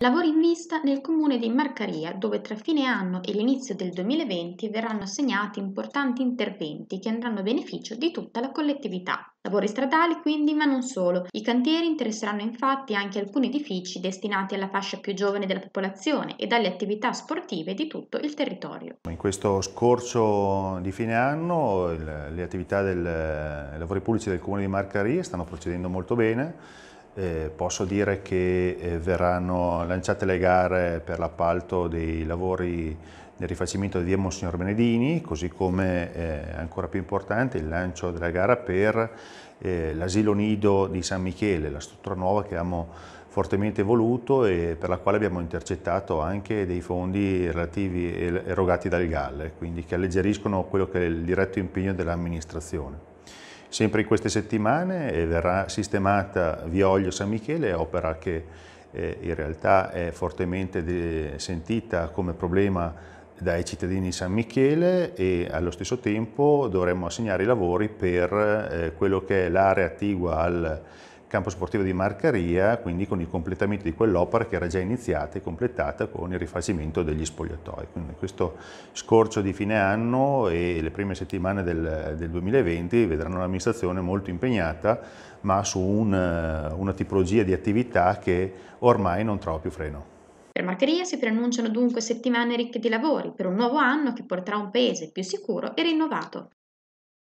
Lavori in vista nel comune di Marcaria, dove tra fine anno e l'inizio del 2020 verranno assegnati importanti interventi che andranno a beneficio di tutta la collettività. Lavori stradali quindi, ma non solo. I cantieri interesseranno infatti anche alcuni edifici destinati alla fascia più giovane della popolazione e dalle attività sportive di tutto il territorio. In questo scorcio di fine anno le attività dei lavori pubblici del comune di Marcaria stanno procedendo molto bene eh, posso dire che eh, verranno lanciate le gare per l'appalto dei lavori del rifacimento di via Monsignor Benedini, così come eh, ancora più importante il lancio della gara per eh, l'asilo nido di San Michele, la struttura nuova che abbiamo fortemente voluto e per la quale abbiamo intercettato anche dei fondi relativi er-, erogati dal GAL, quindi che alleggeriscono quello che è il diretto impegno dell'amministrazione. Sempre in queste settimane eh, verrà sistemata via Oglio San Michele, opera che eh, in realtà è fortemente sentita come problema dai cittadini di San Michele e allo stesso tempo dovremmo assegnare i lavori per eh, quello che è l'area attigua al campo sportivo di Marcaria, quindi con il completamento di quell'opera che era già iniziata e completata con il rifacimento degli spogliatoi. Quindi questo scorcio di fine anno e le prime settimane del, del 2020 vedranno l'amministrazione molto impegnata, ma su un, una tipologia di attività che ormai non trova più freno. Per Marcaria si preannunciano dunque settimane ricche di lavori per un nuovo anno che porterà un paese più sicuro e rinnovato.